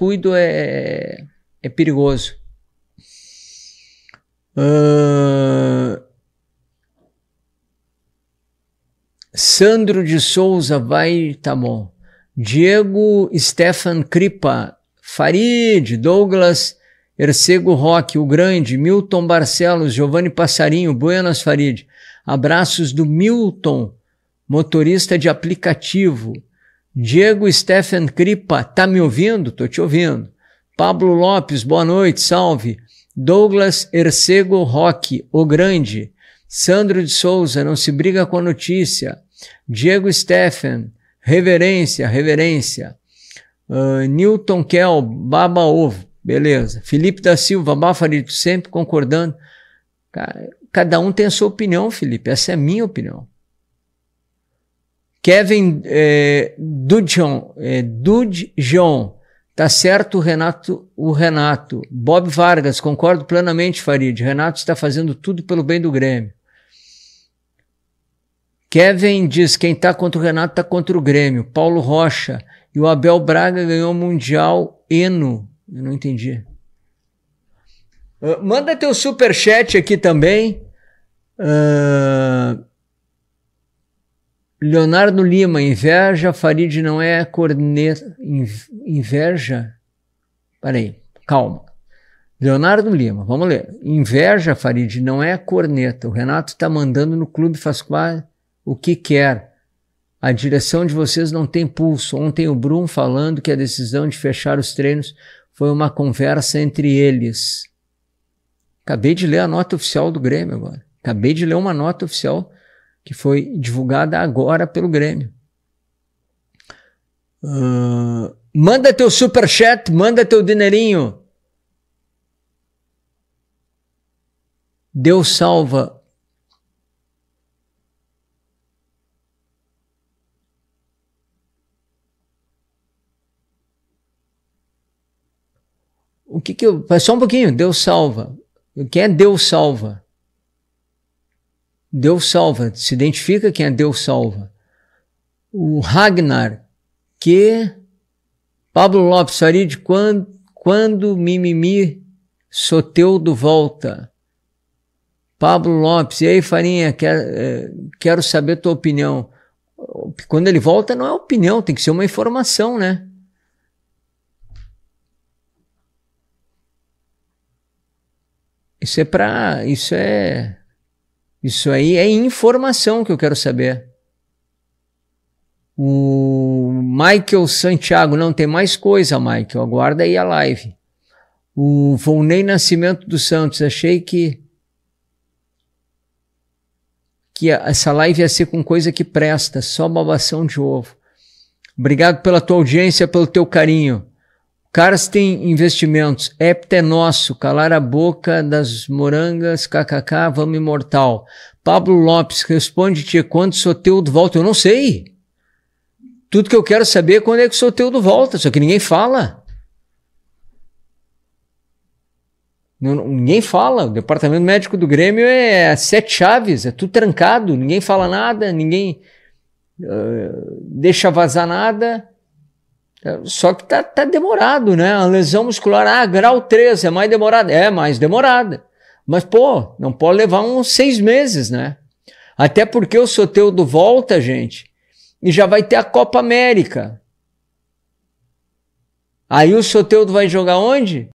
descuido é, é perigoso. Uh... Sandro de Souza vai, tá bom. Diego Stefan Cripa, Farid, Douglas Ercego Roque, o Grande, Milton Barcelos, Giovanni Passarinho, Buenas Farid. Abraços do Milton, motorista de aplicativo. Diego Stephen Cripa, tá me ouvindo? Tô te ouvindo. Pablo Lopes, boa noite, salve. Douglas Ercego Roque, o Grande. Sandro de Souza, não se briga com a notícia. Diego Stephen, reverência, reverência. Uh, Newton Kell, baba ovo, beleza. Felipe da Silva, bafarito, sempre concordando. cada um tem a sua opinião, Felipe, essa é a minha opinião. Kevin é, Dudjon, é, Dudjon, tá certo o Renato, o Renato. Bob Vargas, concordo plenamente, Farid. Renato está fazendo tudo pelo bem do Grêmio. Kevin diz: quem está contra o Renato está contra o Grêmio. Paulo Rocha. E o Abel Braga ganhou o Mundial Eno. Eu não entendi. Uh, manda teu super chat aqui também. Uh, Leonardo Lima, inveja, Farid não é corneta. Inveja? Peraí, calma. Leonardo Lima, vamos ler. Inveja, Farid, não é corneta. O Renato está mandando no clube, faz quase o que quer. A direção de vocês não tem pulso. Ontem o Bruno falando que a decisão de fechar os treinos foi uma conversa entre eles. Acabei de ler a nota oficial do Grêmio agora. Acabei de ler uma nota oficial que foi divulgada agora pelo Grêmio. Uh, manda teu super chat, manda teu dinheirinho. Deus salva O que que eu, só um pouquinho, Deus salva. Quem é Deus salva? Deus salva, se identifica quem é Deus salva. O Ragnar, que Pablo Lopes Farid, quando, quando mimimi Soteudo volta. Pablo Lopes, e aí Farinha, quer, eh, quero saber tua opinião. Quando ele volta não é opinião, tem que ser uma informação, né? Isso é para, isso é isso aí é informação que eu quero saber. O Michael Santiago, não tem mais coisa, Michael, aguarda aí a live. O Volney Nascimento dos Santos, achei que que essa live ia ser com coisa que presta, só babação de ovo. Obrigado pela tua audiência, pelo teu carinho. Caras tem investimentos. Epta é nosso. Calar a boca das morangas. KKK. Vamos imortal. Pablo Lopes responde: Tia, quando o Soteudo volta? Eu não sei. Tudo que eu quero saber é quando é que o Soteudo volta. Só que ninguém fala. Ninguém fala. O departamento médico do Grêmio é sete chaves, é tudo trancado. Ninguém fala nada, ninguém uh, deixa vazar nada. Só que tá, tá demorado, né? A lesão muscular, ah, grau 3 é mais demorada. É mais demorada. Mas, pô, não pode levar uns seis meses, né? Até porque o Soteudo volta, gente, e já vai ter a Copa América. Aí o Soteudo vai jogar onde?